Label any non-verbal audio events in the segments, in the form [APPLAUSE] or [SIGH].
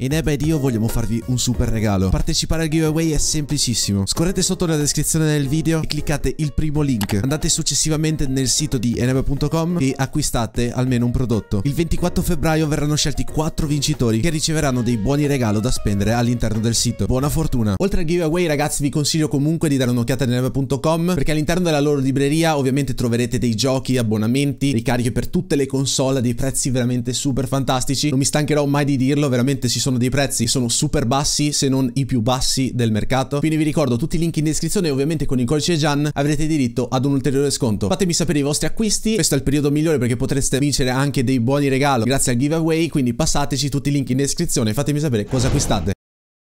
In Eba ed io vogliamo farvi un super regalo. Partecipare al giveaway è semplicissimo. Scorrete sotto nella descrizione del video e cliccate il primo link. Andate successivamente nel sito di eneba.com e acquistate almeno un prodotto. Il 24 febbraio verranno scelti 4 vincitori che riceveranno dei buoni regalo da spendere all'interno del sito. Buona fortuna! Oltre al giveaway ragazzi vi consiglio comunque di dare un'occhiata a eneba.com perché all'interno della loro libreria ovviamente troverete dei giochi, abbonamenti, ricariche per tutte le console a dei prezzi veramente super fantastici. Non mi stancherò mai di dirlo, veramente si sono sono dei prezzi sono super bassi se non i più bassi del mercato quindi vi ricordo tutti i link in descrizione e ovviamente con il codice Jan avrete diritto ad un ulteriore sconto fatemi sapere i vostri acquisti questo è il periodo migliore perché potreste vincere anche dei buoni regali grazie al giveaway quindi passateci tutti i link in descrizione e fatemi sapere cosa acquistate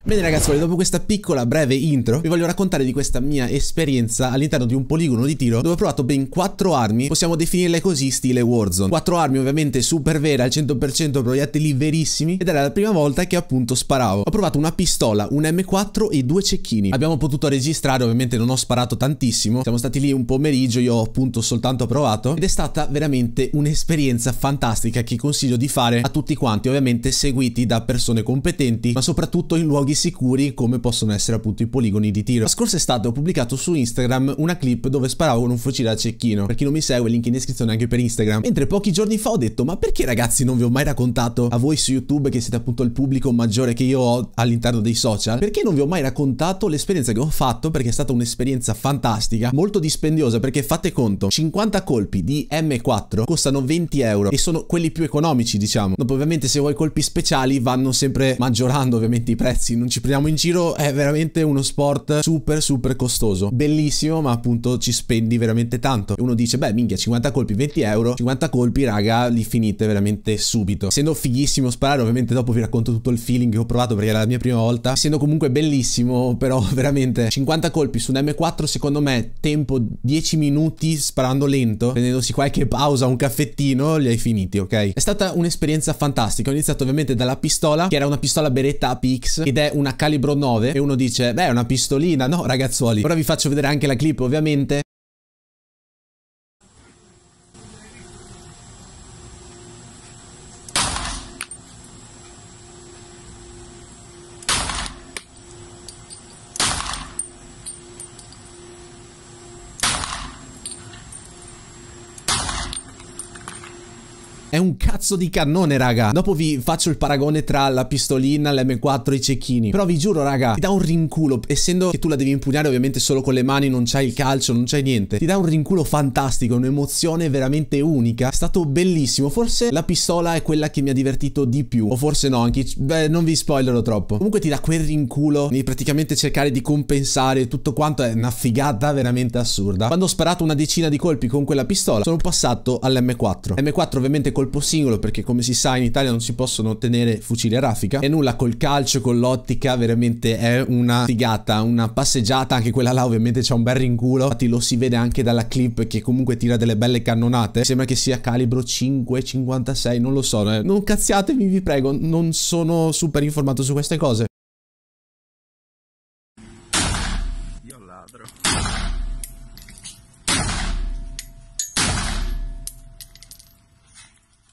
Bene ragazzi, dopo questa piccola breve intro vi voglio raccontare di questa mia esperienza all'interno di un poligono di tiro dove ho provato ben quattro armi, possiamo definirle così stile Warzone. Quattro armi ovviamente super vere al 100% proiettili verissimi ed era la prima volta che appunto sparavo. Ho provato una pistola, un M4 e due cecchini. Abbiamo potuto registrare, ovviamente non ho sparato tantissimo, siamo stati lì un pomeriggio, io ho appunto soltanto provato ed è stata veramente un'esperienza fantastica che consiglio di fare a tutti quanti, ovviamente seguiti da persone competenti ma soprattutto in luoghi luoghi sicuri come possono essere appunto i poligoni di tiro. La scorsa estate ho pubblicato su Instagram una clip dove sparavo con un fucile a cecchino. Per chi non mi segue, link in descrizione anche per Instagram. Mentre pochi giorni fa ho detto, ma perché ragazzi non vi ho mai raccontato a voi su YouTube che siete appunto il pubblico maggiore che io ho all'interno dei social? Perché non vi ho mai raccontato l'esperienza che ho fatto? Perché è stata un'esperienza fantastica, molto dispendiosa perché fate conto, 50 colpi di M4 costano 20 euro e sono quelli più economici diciamo. Dopo ovviamente se vuoi colpi speciali vanno sempre maggiorando ovviamente i prezzi, non ci prendiamo in giro, è veramente uno sport super super costoso. Bellissimo, ma appunto ci spendi veramente tanto. E uno dice, beh minchia, 50 colpi, 20 euro, 50 colpi raga, li finite veramente subito. Essendo fighissimo sparare, ovviamente dopo vi racconto tutto il feeling che ho provato perché era la mia prima volta. Essendo comunque bellissimo, però [LAUGHS] veramente 50 colpi su un M4 secondo me tempo 10 minuti sparando lento, prendendosi qualche pausa, un caffettino, li hai finiti, ok? È stata un'esperienza fantastica. Ho iniziato ovviamente dalla pistola, che era una pistola Beretta APX ed è una calibro 9 e uno dice, beh è una pistolina, no ragazzuoli. Ora vi faccio vedere anche la clip ovviamente. È un cazzo di cannone, raga. Dopo vi faccio il paragone tra la pistolina, l'M4 e i cecchini. Però vi giuro, raga, ti dà un rinculo. Essendo che tu la devi impugnare ovviamente solo con le mani, non c'hai il calcio, non c'hai niente. Ti dà un rinculo fantastico, un'emozione veramente unica. È stato bellissimo. Forse la pistola è quella che mi ha divertito di più. O forse no, anche... Beh, non vi spoilerò troppo. Comunque ti dà quel rinculo di praticamente cercare di compensare tutto quanto. È una figata veramente assurda. Quando ho sparato una decina di colpi con quella pistola, sono passato all'M4. M4 ovviamente con colpo singolo perché come si sa in Italia non si possono ottenere fucili a raffica e nulla col calcio, con l'ottica veramente è una figata, una passeggiata, anche quella là ovviamente c'ha un bel rinculo, infatti lo si vede anche dalla clip che comunque tira delle belle cannonate, sembra che sia calibro 5,56, non lo so, eh. non cazziatemi vi prego, non sono super informato su queste cose. Io ladro.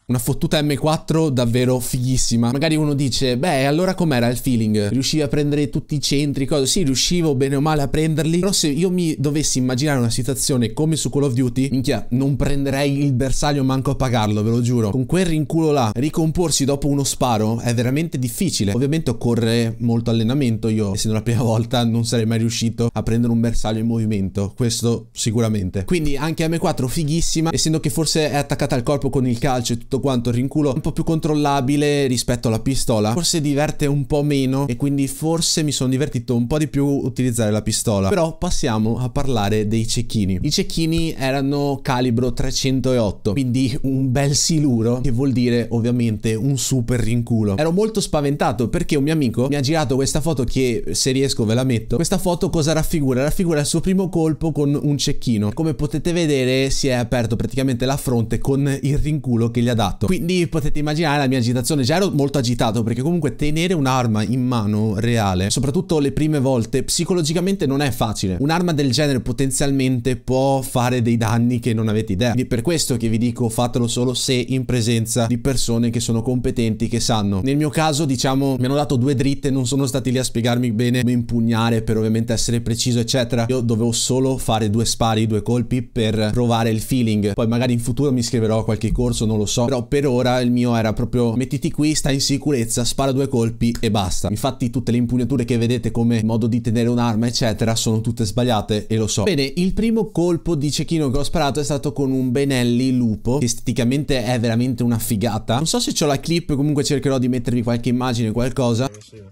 Una fottuta M4 davvero fighissima. Magari uno dice, beh, allora com'era il feeling? Riuscivi a prendere tutti i centri, cosa? Sì, riuscivo bene o male a prenderli, però se io mi dovessi immaginare una situazione come su Call of Duty, minchia, non prenderei il bersaglio manco a pagarlo, ve lo giuro. Con quel rinculo là, ricomporsi dopo uno sparo è veramente difficile. Ovviamente occorre molto allenamento, io essendo la prima volta non sarei mai riuscito a prendere un bersaglio in movimento, questo sicuramente. Quindi anche M4 fighissima, essendo che forse è attaccata al corpo con il calcio e tutto quanto rinculo un po' più controllabile rispetto alla pistola forse diverte un po' meno e quindi forse mi sono divertito un po' di più utilizzare la pistola però passiamo a parlare dei cecchini i cecchini erano calibro 308 quindi un bel siluro che vuol dire ovviamente un super rinculo ero molto spaventato perché un mio amico mi ha girato questa foto che se riesco ve la metto questa foto cosa raffigura? raffigura il suo primo colpo con un cecchino come potete vedere si è aperto praticamente la fronte con il rinculo che gli ha dato fatto. Quindi potete immaginare la mia agitazione, già ero molto agitato perché comunque tenere un'arma in mano reale, soprattutto le prime volte, psicologicamente non è facile. Un'arma del genere potenzialmente può fare dei danni che non avete idea. Quindi per questo che vi dico fatelo solo se in presenza di persone che sono competenti, che sanno. Nel mio caso diciamo mi hanno dato due dritte, non sono stati lì a spiegarmi bene come impugnare per ovviamente essere preciso eccetera. Io dovevo solo fare due spari, due colpi per provare il feeling. Poi magari in futuro mi scriverò qualche corso, non lo so. Però per ora il mio era proprio mettiti qui, stai in sicurezza, spara due colpi e basta. Infatti tutte le impugnature che vedete come modo di tenere un'arma eccetera sono tutte sbagliate e lo so. Bene, il primo colpo di cecchino che ho sparato è stato con un Benelli Lupo, che esteticamente è veramente una figata. Non so se ho la clip, comunque cercherò di mettervi qualche immagine, qualcosa. Buonasera.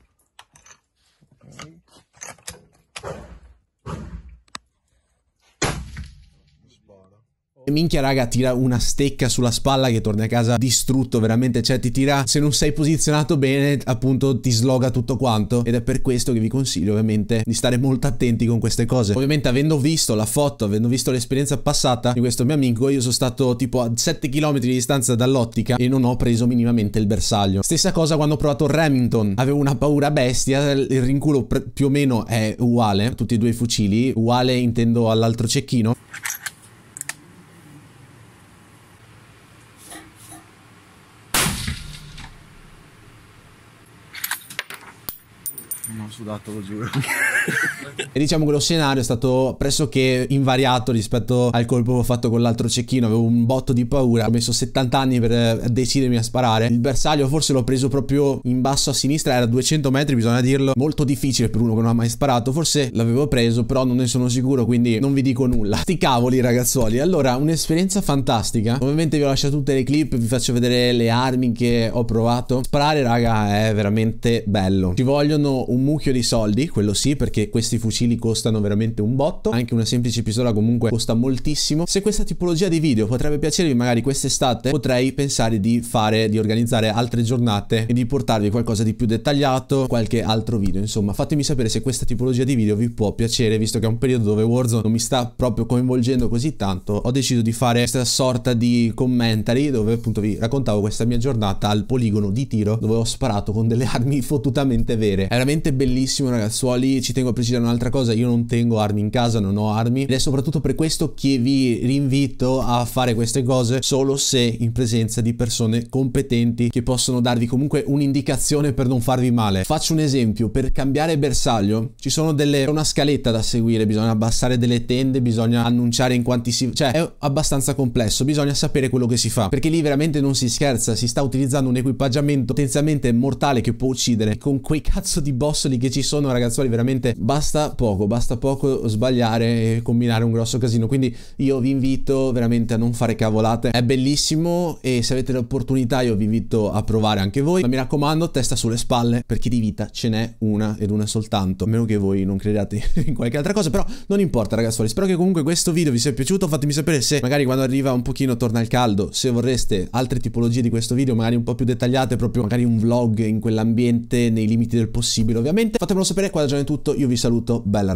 E minchia raga tira una stecca sulla spalla che torni a casa distrutto veramente, cioè ti tira, se non sei posizionato bene appunto ti sloga tutto quanto ed è per questo che vi consiglio ovviamente di stare molto attenti con queste cose. Ovviamente avendo visto la foto, avendo visto l'esperienza passata di questo mio amico, io sono stato tipo a 7 km di distanza dall'ottica e non ho preso minimamente il bersaglio. Stessa cosa quando ho provato Remington, avevo una paura bestia, il rinculo più o meno è uguale, tutti e due i fucili, uguale intendo all'altro cecchino. non ho sudato, lo giuro. [LAUGHS] e diciamo che lo scenario è stato pressoché invariato rispetto al colpo che ho fatto con l'altro cecchino. Avevo un botto di paura. Ho messo 70 anni per eh, decidermi a sparare. Il bersaglio forse l'ho preso proprio in basso a sinistra. Era 200 metri, bisogna dirlo. Molto difficile per uno che non ha mai sparato. Forse l'avevo preso, però non ne sono sicuro. Quindi non vi dico nulla. Sti cavoli, ragazzuoli. Allora, un'esperienza fantastica. Ovviamente vi ho lasciato tutte le clip. Vi faccio vedere le armi che ho provato. Sparare, raga, è veramente bello. Ci vogliono un mucchio di soldi. Quello sì, perché perché questi fucili costano veramente un botto, anche una semplice pistola comunque costa moltissimo. Se questa tipologia di video potrebbe piacervi magari quest'estate, potrei pensare di fare, di organizzare altre giornate e di portarvi qualcosa di più dettagliato, qualche altro video. Insomma, fatemi sapere se questa tipologia di video vi può piacere, visto che è un periodo dove Warzone non mi sta proprio coinvolgendo così tanto, ho deciso di fare questa sorta di commentary dove appunto vi raccontavo questa mia giornata al poligono di tiro dove ho sparato con delle [LAUGHS] armi fottutamente vere. È veramente bellissimo ragazzuoli, ci tengo a precisare un'altra cosa, io non tengo armi in casa, non ho armi ed è soprattutto per questo che vi rinvito a fare queste cose solo se in presenza di persone competenti che possono darvi comunque un'indicazione per non farvi male. Faccio un esempio, per cambiare bersaglio ci sono delle una scaletta da seguire, bisogna abbassare delle tende, bisogna annunciare in quanti si cioè è abbastanza complesso, bisogna sapere quello che si fa, perché lì veramente non si scherza, si sta utilizzando un equipaggiamento potenzialmente mortale che può uccidere con quei cazzo di bossoli che ci sono, ragazzuoli, veramente veramente basta poco, basta poco sbagliare e combinare un grosso casino. Quindi io vi invito veramente a non fare cavolate. È bellissimo e se avete l'opportunità io vi invito a provare anche voi. Ma mi raccomando, testa sulle spalle, perché di vita ce n'è una ed una soltanto. A meno che voi non crediate [LAUGHS] in qualche altra cosa, però non importa ragazzuoli. Spero che comunque questo video vi sia piaciuto. Fatemi sapere se magari quando arriva un pochino torna il caldo, se vorreste altre tipologie di questo video, magari un po' più dettagliate, proprio magari un vlog in quell'ambiente, nei limiti del possibile ovviamente. Fatemelo sapere, qua da già tutto io vi saluto, bella ragazzi.